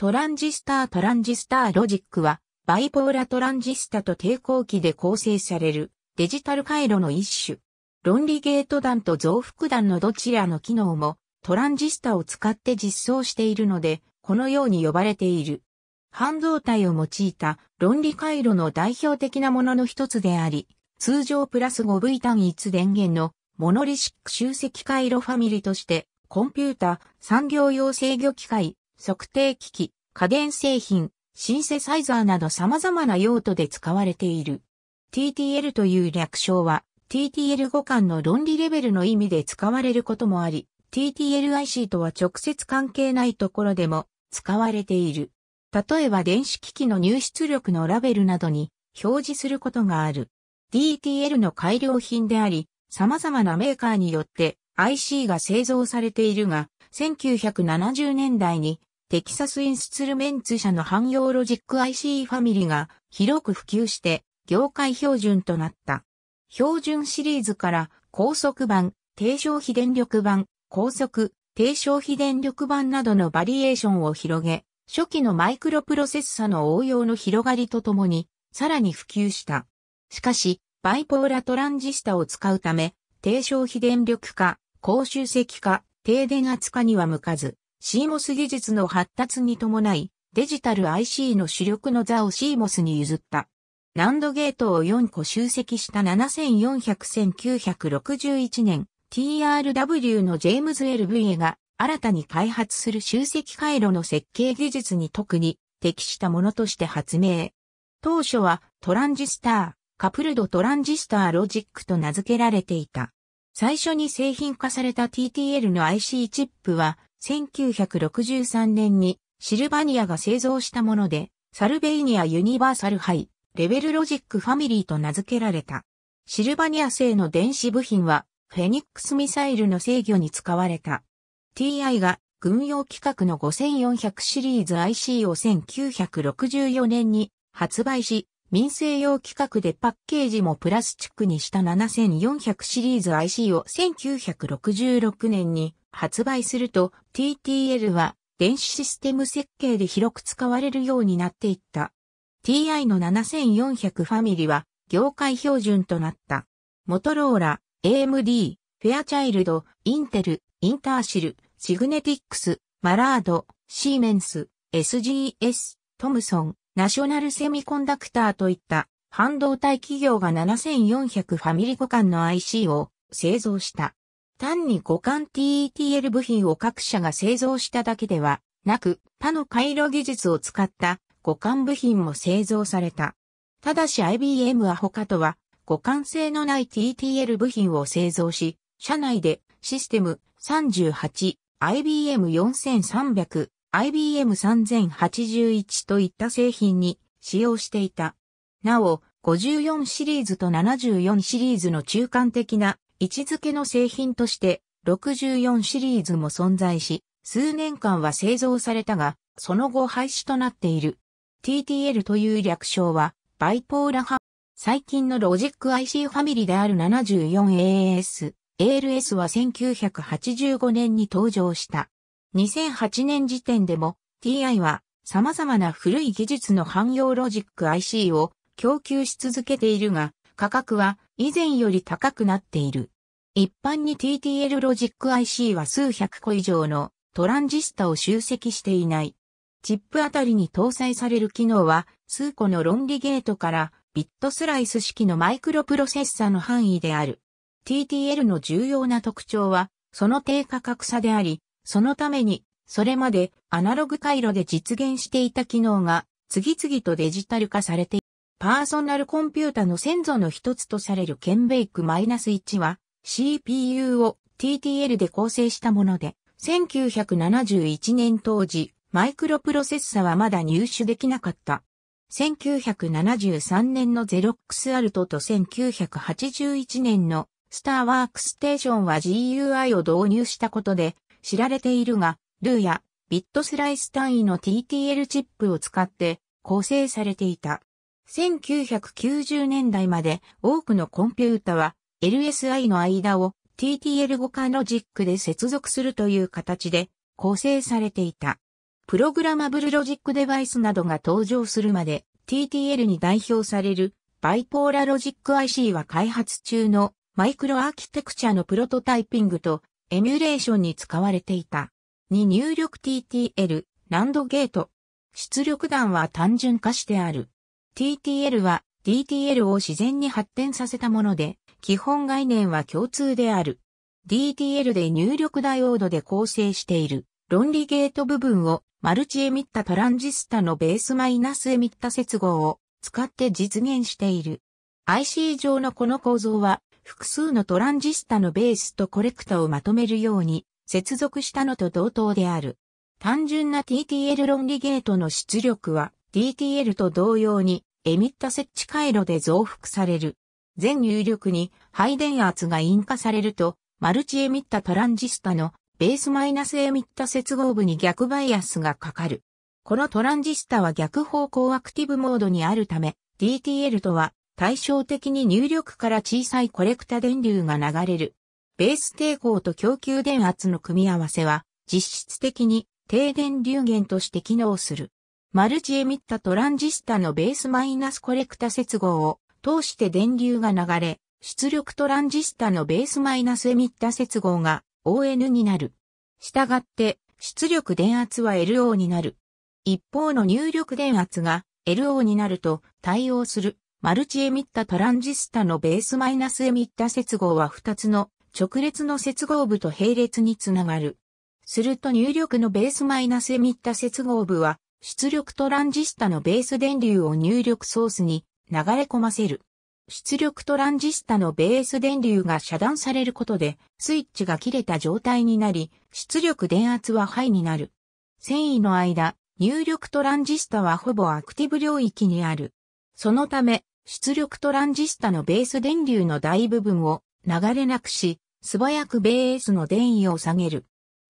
トランジスタートランジスターロジックは、バイポーラトランジスタと抵抗器で構成されるデジタル回路の一種。論理ゲート弾と増幅弾のどちらの機能もトランジスタを使って実装しているので、このように呼ばれている。半導体を用いた論理回路の代表的なものの一つであり、通常プラス 5V 単一電源のモノリシック集積回路ファミリーとして、コンピュータ、産業用制御機械、測定機器、家電製品、シンセサイザーなど様々な用途で使われている。TTL という略称は TTL 互換の論理レベルの意味で使われることもあり、TTLIC とは直接関係ないところでも使われている。例えば電子機器の入出力のラベルなどに表示することがある。DTL の改良品であり、様々なメーカーによって IC が製造されているが、1970年代にテキサスインスツルメンツ社の汎用ロジック IC ファミリーが広く普及して業界標準となった。標準シリーズから高速版、低消費電力版、高速、低消費電力版などのバリエーションを広げ、初期のマイクロプロセッサの応用の広がりとともに、さらに普及した。しかし、バイポーラトランジスタを使うため、低消費電力化、高集積化、低電圧化には向かず、CMOS 技術の発達に伴い、デジタル IC の主力の座を CMOS に譲った。ランドゲートを4個集積した7400-1961年、TRW のジェームズ・ LVA が新たに開発する集積回路の設計技術に特に適したものとして発明。当初はトランジスター、カプルドトランジスターロジックと名付けられていた。最初に製品化された TTL の IC チップは1963年にシルバニアが製造したもので、サルベイニアユニバーサルハイ、レベルロジックファミリーと名付けられた。シルバニア製の電子部品は、フェニックスミサイルの制御に使われた。TI が軍用規格の5400シリーズ IC を1964年に発売し、民生用規格でパッケージもプラスチックにした7400シリーズ IC を1966年に発売すると TTL は電子システム設計で広く使われるようになっていった。TI の7400ファミリは業界標準となった。モトローラ、AMD、フェアチャイルド、インテル、インターシル、シグネティックス、マラード、シーメンス、SGS、トムソン、ナショナルセミコンダクターといった半導体企業が7400ファミリ互換の IC を製造した。単に互換 TETL 部品を各社が製造しただけではなく、他の回路技術を使った互換部品も製造された。ただし IBM は他とは互換性のない TTL 部品を製造し、社内でシステム38、IBM4300、IBM3081 といった製品に使用していた。なお、54シリーズと74シリーズの中間的な位置づけの製品として64シリーズも存在し、数年間は製造されたが、その後廃止となっている。TTL という略称は、バイポーラ派。最近のロジック IC ファミリーである 74AAS、ALS は1985年に登場した。2008年時点でも TI は様々な古い技術の汎用ロジック IC を供給し続けているが、価格は以前より高くなっている。一般に TTL ロジック IC は数百個以上のトランジスタを集積していない。チップあたりに搭載される機能は数個の論理ゲートからビットスライス式のマイクロプロセッサの範囲である。TTL の重要な特徴はその低価格差であり、そのためにそれまでアナログ回路で実現していた機能が次々とデジタル化されている。パーソナルコンピュータの先祖の一つとされるケンベイク -1 は CPU を TTL で構成したもので、1971年当時、マイクロプロセッサはまだ入手できなかった。1973年のゼロックスアルトと1981年のスターワークステーションは GUI を導入したことで知られているが、ルーやビットスライス単位の TTL チップを使って構成されていた。1990年代まで多くのコンピュータは LSI の間を TTL5 化ロジックで接続するという形で構成されていた。プログラマブルロジックデバイスなどが登場するまで TTL に代表されるバイポーラロジック IC は開発中のマイクロアーキテクチャのプロトタイピングとエミュレーションに使われていた。に入力 TTL、ランドゲート。出力段は単純化してある。TTL は DTL を自然に発展させたもので、基本概念は共通である。DTL で入力ダイオードで構成している論理ゲート部分をマルチエミッタトランジスタのベースマイナスエミッタ接合を使って実現している。IC 上のこの構造は複数のトランジスタのベースとコレクタをまとめるように接続したのと同等である。単純な TTL 論理ゲートの出力は DTL と同様にエミッタ設置回路で増幅される。全入力に配電圧が引火されると、マルチエミッタトランジスタのベースマイナスエミッタ接合部に逆バイアスがかかる。このトランジスタは逆方向アクティブモードにあるため、DTL とは対照的に入力から小さいコレクタ電流が流れる。ベース抵抗と供給電圧の組み合わせは実質的に低電流源として機能する。マルチエミッタトランジスタのベースマイナスコレクタ接合を通して電流が流れ、出力トランジスタのベースマイナスエミッタ接合が ON になる。したがって、出力電圧は LO になる。一方の入力電圧が LO になると対応するマルチエミッタトランジスタのベースマイナスエミッタ接合は2つの直列の接合部と並列につながる。すると入力のベースマイナスエミッタ接合部は出力トランジスタのベース電流を入力ソースに流れ込ませる。出力トランジスタのベース電流が遮断されることで、スイッチが切れた状態になり、出力電圧はハイになる。繊維の間、入力トランジスタはほぼアクティブ領域にある。そのため、出力トランジスタのベース電流の大部分を流れなくし、素早くベースの電位を下げる。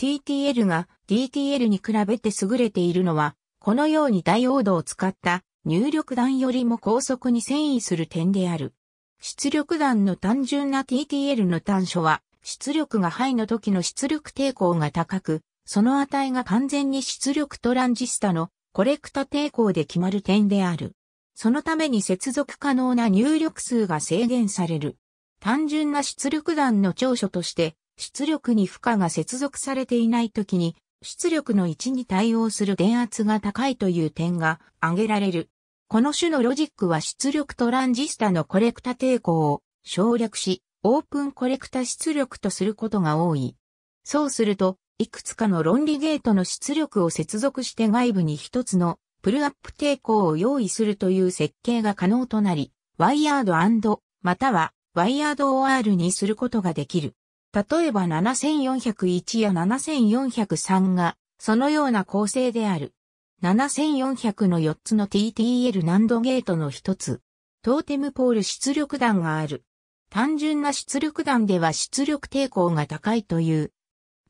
TTL が DTL に比べて優れているのは、このようにダイオードを使った入力弾よりも高速に遷移する点である。出力弾の単純な TTL の端所は、出力がハイの時の出力抵抗が高く、その値が完全に出力トランジスタのコレクタ抵抗で決まる点である。そのために接続可能な入力数が制限される。単純な出力弾の長所として、出力に負荷が接続されていない時に出力の位置に対応する電圧が高いという点が挙げられる。この種のロジックは出力トランジスタのコレクタ抵抗を省略し、オープンコレクタ出力とすることが多い。そうすると、いくつかの論理ゲートの出力を接続して外部に一つのプルアップ抵抗を用意するという設計が可能となり、ワイヤードまたはワイヤード OR にすることができる。例えば7401や7403が、そのような構成である。7400の4つの TTL 難度ゲートの一つ。トーテムポール出力弾がある。単純な出力弾では出力抵抗が高いという。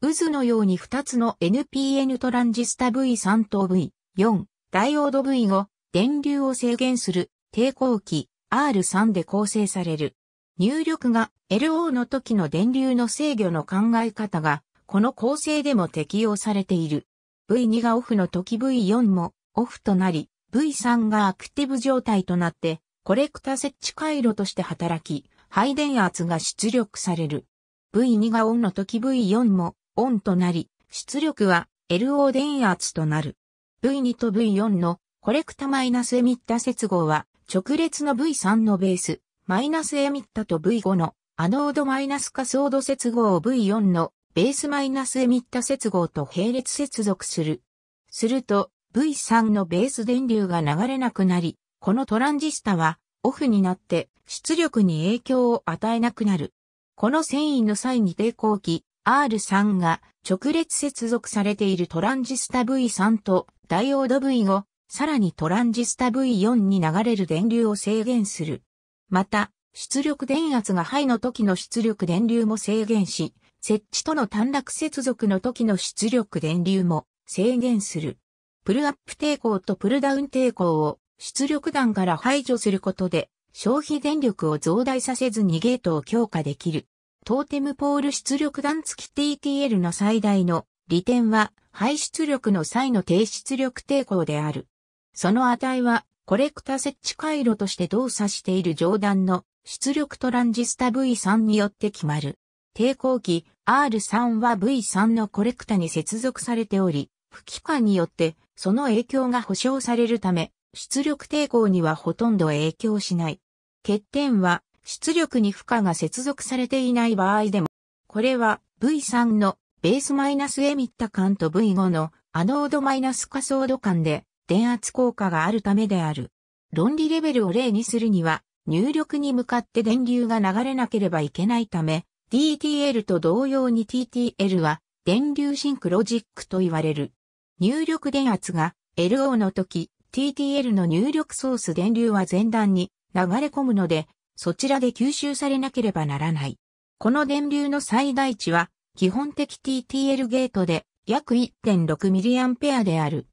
渦のように2つの NPN トランジスタ V3 と V4、ダイオード V5、電流を制限する抵抗器 R3 で構成される。入力が LO の時の電流の制御の考え方が、この構成でも適用されている。V2 がオフの時 V4 もオフとなり、V3 がアクティブ状態となって、コレクタ設置回路として働き、配電圧が出力される。V2 がオンの時 V4 もオンとなり、出力は LO 電圧となる。V2 と V4 のコレクタマイナスエミッタ接合は直列の V3 のベース、マイナスエミッタと V5 のアノードマイナスカソード接合を V4 のベースマイナスエミッタ接合と並列接続する。すると V3 のベース電流が流れなくなり、このトランジスタはオフになって出力に影響を与えなくなる。この繊維の際に抵抗器 R3 が直列接続されているトランジスタ V3 とダイオード V5、さらにトランジスタ V4 に流れる電流を制限する。また、出力電圧がハイの時の出力電流も制限し、設置との短絡接続の時の出力電流も制限する。プルアップ抵抗とプルダウン抵抗を出力弾から排除することで消費電力を増大させずにゲートを強化できる。トーテムポール出力弾付き TTL の最大の利点は排出力の際の低出力抵抗である。その値はコレクタ設置回路として動作している上段の出力トランジスタ V3 によって決まる。抵抗器 R3 は V3 のコレクタに接続されており、不機関によってその影響が保証されるため、出力抵抗にはほとんど影響しない。欠点は出力に負荷が接続されていない場合でも、これは V3 のベースマイナスエミッタ管と V5 のアノードマイナスカソードで電圧効果があるためである。論理レベルを例にするには、入力に向かって電流が流れなければいけないため、DTL と同様に TTL は電流シンクロジックと言われる。入力電圧が LO の時、TTL の入力ソース電流は前段に流れ込むので、そちらで吸収されなければならない。この電流の最大値は、基本的 TTL ゲートで約 1.6mA である。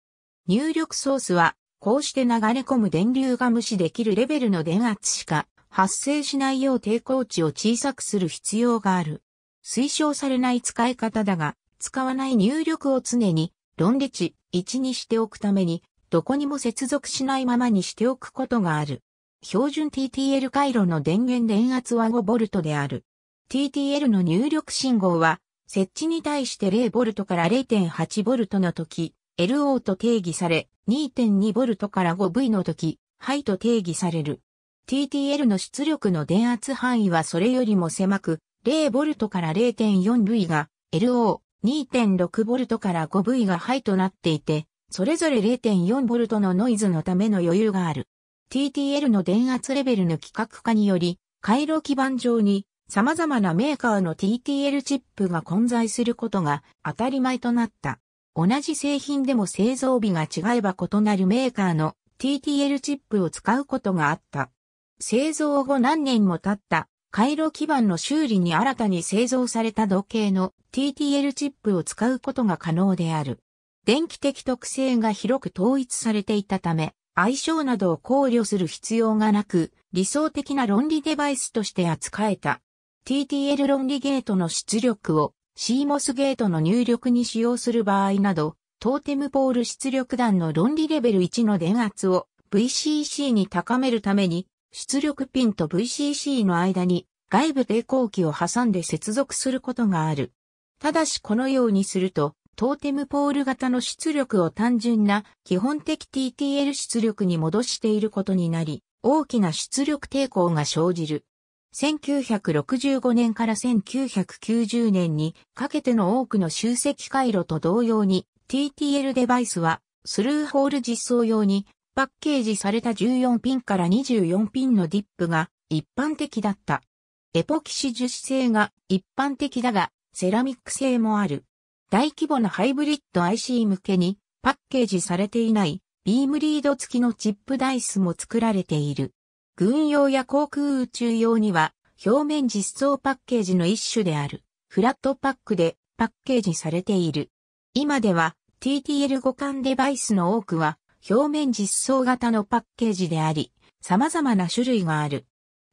入力ソースは、こうして流れ込む電流が無視できるレベルの電圧しか発生しないよう抵抗値を小さくする必要がある。推奨されない使い方だが、使わない入力を常に論理値1にしておくために、どこにも接続しないままにしておくことがある。標準 TTL 回路の電源電圧は 5V である。TTL の入力信号は、設置に対して 0V から 0.8V の時、LO と定義され、2.2V から 5V の時、ハと定義される。TTL の出力の電圧範囲はそれよりも狭く、0V から 0.4V が LO、2.6V から 5V がハとなっていて、それぞれ 0.4V のノイズのための余裕がある。TTL の電圧レベルの規格化により、回路基盤上に様々なメーカーの TTL チップが混在することが当たり前となった。同じ製品でも製造日が違えば異なるメーカーの TTL チップを使うことがあった。製造後何年も経った回路基板の修理に新たに製造された時計の TTL チップを使うことが可能である。電気的特性が広く統一されていたため、相性などを考慮する必要がなく、理想的な論理デバイスとして扱えた。TTL 論理ゲートの出力をシーモスゲートの入力に使用する場合など、トーテムポール出力弾の論理レベル1の電圧を VCC に高めるために、出力ピンと VCC の間に外部抵抗器を挟んで接続することがある。ただしこのようにすると、トーテムポール型の出力を単純な基本的 TTL 出力に戻していることになり、大きな出力抵抗が生じる。1965年から1990年にかけての多くの集積回路と同様に TTL デバイスはスルーホール実装用にパッケージされた14ピンから24ピンのディップが一般的だった。エポキシ樹脂製が一般的だがセラミック製もある。大規模なハイブリッド IC 向けにパッケージされていないビームリード付きのチップダイスも作られている。軍用や航空宇宙用には、表面実装パッケージの一種である、フラットパックでパッケージされている。今では、TTL 互換デバイスの多くは、表面実装型のパッケージであり、様々な種類がある。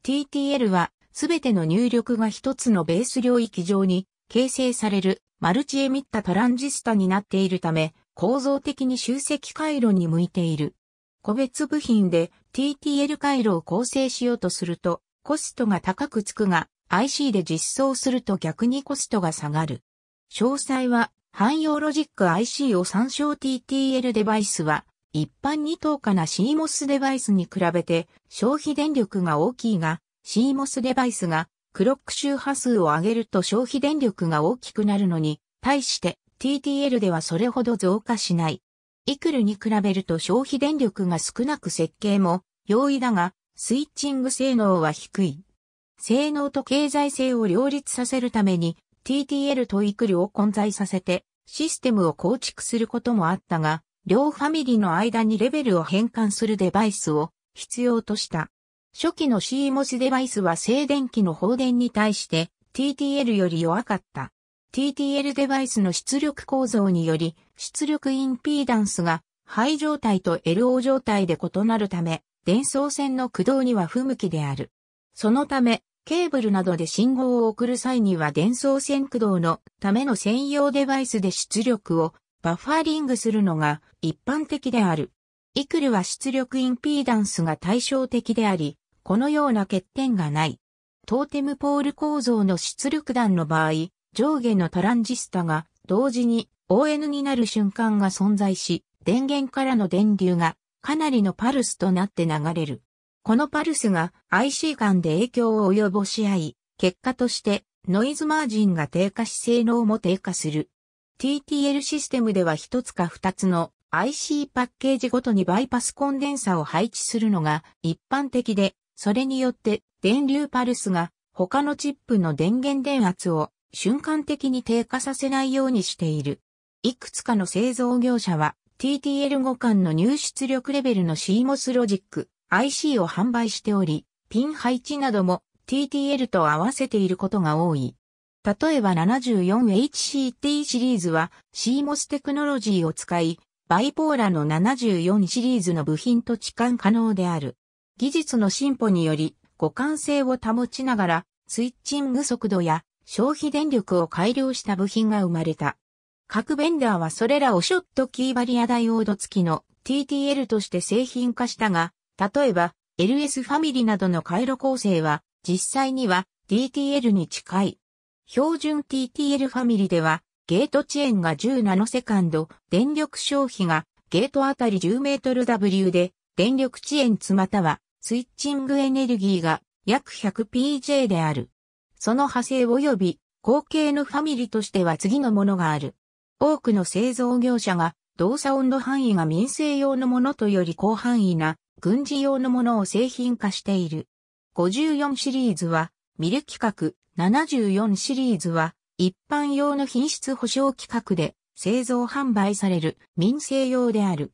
TTL は、すべての入力が一つのベース領域上に形成されるマルチエミッタトランジスタになっているため、構造的に集積回路に向いている。個別部品で TTL 回路を構成しようとすると、コストが高くつくが、IC で実装すると逆にコストが下がる。詳細は、汎用ロジック IC を参照 TTL デバイスは、一般に等価な CMOS デバイスに比べて消費電力が大きいが、CMOS デバイスがクロック周波数を上げると消費電力が大きくなるのに、対して TTL ではそれほど増加しない。イクルに比べると消費電力が少なく設計も容易だが、スイッチング性能は低い。性能と経済性を両立させるために TTL とイクルを混在させてシステムを構築することもあったが、両ファミリーの間にレベルを変換するデバイスを必要とした。初期の CMOS デバイスは静電気の放電に対して TTL より弱かった。TTL デバイスの出力構造により、出力インピーダンスが、肺状態と LO 状態で異なるため、伝送線の駆動には不向きである。そのため、ケーブルなどで信号を送る際には伝送線駆動のための専用デバイスで出力をバッファーリングするのが一般的である。イクルは出力インピーダンスが対照的であり、このような欠点がない。トーテムポール構造の出力弾の場合、上下のトランジスタが同時に ON になる瞬間が存在し、電源からの電流がかなりのパルスとなって流れる。このパルスが IC 間で影響を及ぼし合い、結果としてノイズマージンが低下し性能も低下する。TTL システムでは一つか二つの IC パッケージごとにバイパスコンデンサを配置するのが一般的で、それによって電流パルスが他のチップの電源電圧を瞬間的に低下させないようにしている。いくつかの製造業者は TTL 互換の入出力レベルの CMOS ロジック IC を販売しており、ピン配置なども TTL と合わせていることが多い。例えば 74HCT シリーズは CMOS テクノロジーを使い、バイポーラの74シリーズの部品と置換可能である。技術の進歩により、互換性を保ちながら、スイッチング速度や消費電力を改良した部品が生まれた。各ベンダーはそれらをショットキーバリアダイオード付きの TTL として製品化したが、例えば LS ファミリーなどの回路構成は実際には DTL に近い。標準 TTL ファミリーではゲート遅延が10ナノセカンド、電力消費がゲートあたり10メートル W で電力遅延つまたはスイッチングエネルギーが約 100PJ である。その派生及び後継のファミリーとしては次のものがある。多くの製造業者が動作温度範囲が民生用のものとより広範囲な軍事用のものを製品化している。54シリーズはミル規格、74シリーズは一般用の品質保証規格で製造販売される民生用である。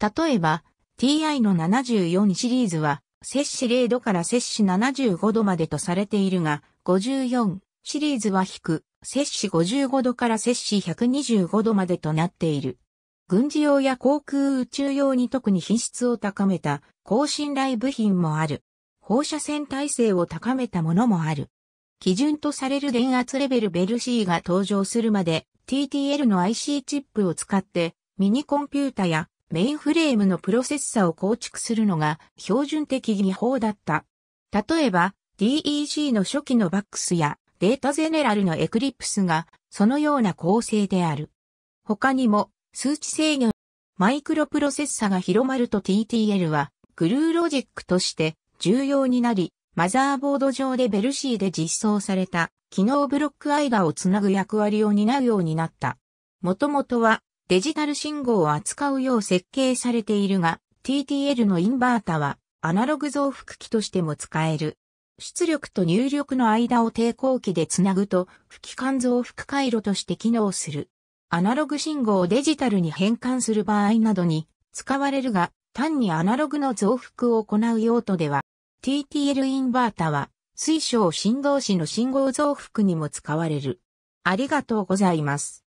例えば TI の74シリーズは摂氏0度から摂氏75度までとされているが、54シリーズは引く、摂氏55度から摂氏125度までとなっている。軍事用や航空宇宙用に特に品質を高めた高信頼部品もある。放射線耐性を高めたものもある。基準とされる電圧レベルベル C が登場するまで TTL の IC チップを使ってミニコンピュータやメインフレームのプロセッサを構築するのが標準的技法だった。例えば DEG の初期のバックスやデータゼネラルのエクリプスがそのような構成である。他にも数値制御マイクロプロセッサが広まると TTL はグルーロジックとして重要になり、マザーボード上でベルシーで実装された機能ブロック間をつなぐ役割を担うようになった。もともとはデジタル信号を扱うよう設計されているが、TTL のインバータはアナログ増幅器としても使える。出力と入力の間を抵抗器でつなぐと、吹き換増幅回路として機能する。アナログ信号をデジタルに変換する場合などに使われるが、単にアナログの増幅を行う用途では、TTL インバータは、水晶振動子の信号増幅にも使われる。ありがとうございます。